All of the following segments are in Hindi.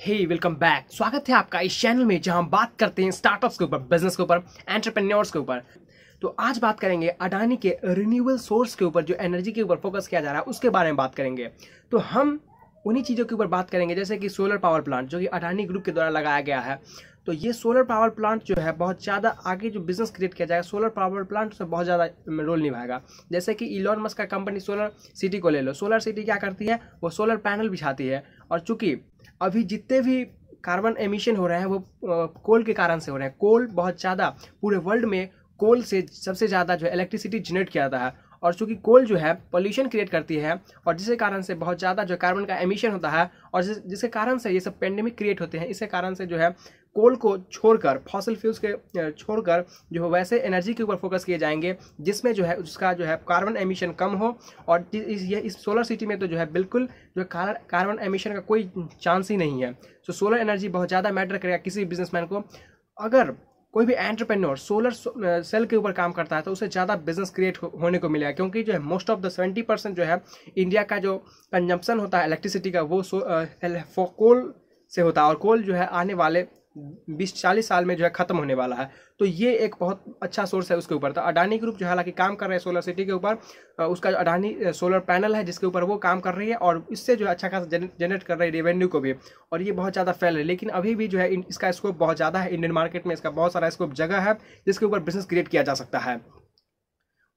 हे वेलकम बैक स्वागत है आपका इस चैनल में जहां हम बात करते हैं स्टार्टअप्स के ऊपर बिजनेस के ऊपर एंटरप्रेन्योर्स के ऊपर तो आज बात करेंगे अडानी के रिन्यूएबल सोर्स के ऊपर जो एनर्जी के ऊपर फोकस किया जा रहा है उसके बारे में बात करेंगे तो हम उन्हीं चीज़ों के ऊपर बात करेंगे जैसे कि सोलर पावर प्लांट जो कि अडानी ग्रुप के द्वारा लगाया गया है तो ये सोलर पावर प्लांट जो है बहुत ज़्यादा आगे जो बिजनेस क्रिएट किया जाएगा सोलर पावर प्लांट से बहुत ज़्यादा रोल um, निभाएगा जैसे कि इलॉन मस्क का कंपनी सोलर सिटी को ले लो सोलर सिटी क्या करती है वो सोलर पैनल बिछाती है और चूंकि अभी जितने भी कार्बन एमिशन हो रहे हैं वो कोल के कारण से हो रहे हैं कोल बहुत ज़्यादा पूरे वर्ल्ड में कोल से सबसे ज़्यादा जो इलेक्ट्रिसिटी जनरेट किया जाता है और चूँकि कोल जो है पोल्यूशन क्रिएट करती है और जिसके कारण से बहुत ज़्यादा जो कार्बन का एमिशन होता है और जिस, जिसके कारण से ये सब पेंडेमिक क्रिएट होते हैं इसके कारण से जो है कोल को छोड़कर फॉसिल फ्यूल्स के छोड़कर जो है वैसे एनर्जी के ऊपर फोकस किए जाएंगे जिसमें जो है उसका जो है कार्बन एमिशन कम हो और ये इस सोलर सिटी में तो जो है बिल्कुल जो कार्बन एमिशन का कोई चांस ही नहीं है सो सोलर एनर्जी बहुत ज़्यादा मैटर करेगा किसी बिजनेसमैन को अगर कोई भी एंटरप्रेन्योर सोलर सेल के ऊपर काम करता है तो उसे ज़्यादा बिजनेस क्रिएट हो, होने को मिलेगा क्योंकि जो है most of the seventy percent जो है इंडिया का जो कंजम्पशन होता है इलेक्ट्रिसिटी का वो सो, कोल uh, से होता है और कोल जो है आने वाले बीस चालीस साल में जो है खत्म होने वाला है तो ये एक बहुत अच्छा सोर्स है उसके ऊपर तो अडानी ग्रुप जो है हालांकि काम कर रहे हैं सोलर सिटी के ऊपर उसका अडानी सोलर पैनल है जिसके ऊपर वो काम कर रही है और इससे जो है अच्छा खासा जनरेट कर रही है रेवेन्यू को भी और ये बहुत ज़्यादा फैल रही है लेकिन अभी भी जो है इसका स्कोप बहुत ज़्यादा है इंडियन मार्केट में इसका बहुत सारा स्कोप जगह है जिसके ऊपर बिजनेस क्रिएट किया जा सकता है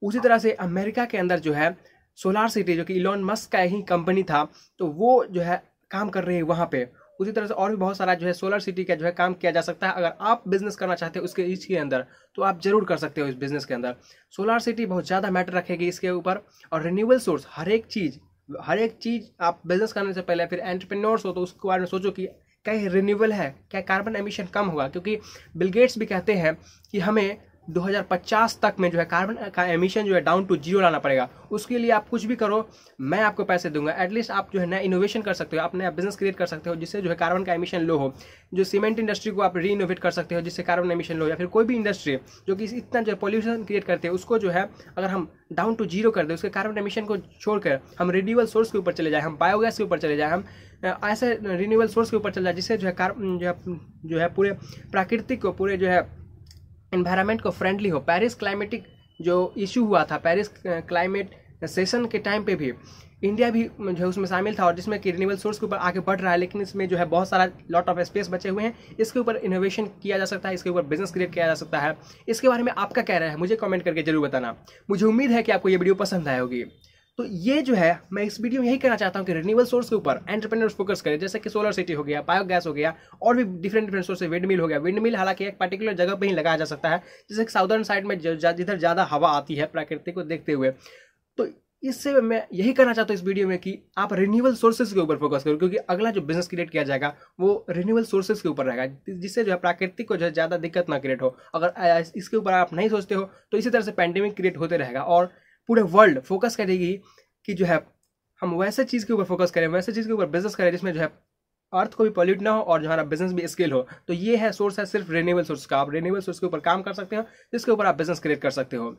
उसी तरह से अमेरिका के अंदर जो है सोलार सिटी जो कि इलॉन मस्क का ही कंपनी था तो वो जो है काम कर रही है वहाँ पे उसी तरह से और भी बहुत सारा जो है सोलर सिटी का जो है काम किया जा सकता है अगर आप बिजनेस करना चाहते हो उसके इसके अंदर तो आप जरूर कर सकते हो इस बिजनेस के अंदर सोलर सिटी बहुत ज़्यादा मैटर रखेगी इसके ऊपर और रिन्यूएबल सोर्स हर एक चीज़ हर एक चीज़ आप बिजनेस करने से पहले फिर एंटरप्रेन्योर्स हो तो उसके बारे में सोचो कि क्या रिन्यूएबल है क्या कार्बन एमिशन कम होगा क्योंकि बिलगेट्स भी कहते हैं कि हमें 2050 तक में जो है कार्बन uh, का एमिशन जो है डाउन टू जीरो लाना पड़ेगा उसके लिए आप कुछ भी करो मैं आपको पैसे दूंगा एटलीस्ट आप जो है नया इनोवेशन कर सकते हो आप नया बिजनेस क्रिएट कर सकते हो जिससे जो है कार्बन का एमिशन लो हो जो सीमेंट इंडस्ट्री को आप री इनोवेट कर सकते हो जिससे कार्बन एमिशन लो या फिर कोई भी इंडस्ट्री जो कि इतना जो पॉल्यूशन क्रिएट करते हैं उसको जो है अगर हम डाउन टू जीरो कर दें उसके कार्बन एमिशन को छोड़कर हम रिन्यूएबल सोर्स के ऊपर चले जाए हम बायोगैस के ऊपर चले जाए हम uh, ऐसे रिन्यूबल सोर्स के ऊपर चले जाए जिससे जो है कार जो है जो है पूरे प्राकृतिक को पूरे जो है इन्वायरमेंट को फ्रेंडली हो पेरिस क्लाइमेटिक जो इशू हुआ था पेरिस क्लाइमेट सेशन के टाइम पे भी इंडिया भी जो है उसमें शामिल था और जिसमें कि रिन्यूबल सोर्स के ऊपर आगे बढ़ रहा है लेकिन इसमें जो है बहुत सारा लॉट ऑफ स्पेस बचे हुए हैं इसके ऊपर इनोवेशन किया जा सकता है इसके ऊपर बिजनेस क्रिएट किया जा सकता है इसके बारे में आपका कह रहा है मुझे कमेंट करके जरूर बताना मुझे उम्मीद है कि आपको ये वीडियो पसंद आए होगी तो ये जो है मैं इस वीडियो में यही कहना चाहता हूँ कि रिन्यूबल सोर्स के ऊपर एंटरप्रेन्योर्स फोकस करें जैसे कि सोलर सिटी हो गया बायोगैस हो गया और भी different different source windmill हो गया विंड मिल हालांकि एक पर्टिकुलर जगह पर ही लगाया जा सकता है जैसे कि साउदर्न साइड में जिधर ज़्यादा हवा आती है प्रकृति को देखते हुए तो इससे मैं यही कहना चाहता हूँ इस वीडियो में कि आप रिन्यूबल सोर्सेज के ऊपर फोकस करो क्योंकि अगला जो बिजनेस क्रिएट किया जाएगा वो रिन्यूबल सोर्सेज के ऊपर रहेगा जिससे जो है प्राकृतिक को जो है ज़्यादा दिक्कत ना क्रिएट हो अगर इसके ऊपर आप नहीं सोचते हो तो इसी तरह से पैंडेमिक क्रिएट होते रहेगा और पूरे वर्ल्ड फोकस करेगी कि जो है हम वैसे चीज़ के ऊपर फोकस करें वैसे चीज़ के ऊपर बिजनेस करें जिसमें जो है अर्थ को भी पॉल्यूट ना हो और जो हमारा बिजनेस भी स्केल हो तो ये है सोर्स है सिर्फ रेनेबल सोर्स का आप रेनेबल सोर्स के ऊपर काम कर सकते हो जिसके ऊपर आप बिजनेस क्रिएट कर सकते हो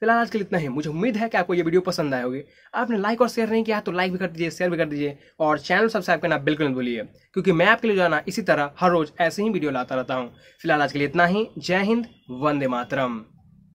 फिलहाल आज के लिए इतना ही मुझे उम्मीद है कि आपको ये वीडियो पसंद आए होगी आपने लाइक और शेयर नहीं किया तो लाइक भी कर दीजिए शेयर भी कर दीजिए और चैनल सब्सक्राइब करना बिल्कुल नहीं भूलिए क्योंकि मैं आपके लिए ना इसी तरह हर रोज ऐसे ही वीडियो लाता रहता हूँ फिलहाल आज के लिए इतना ही जय हिंद वंदे मातरम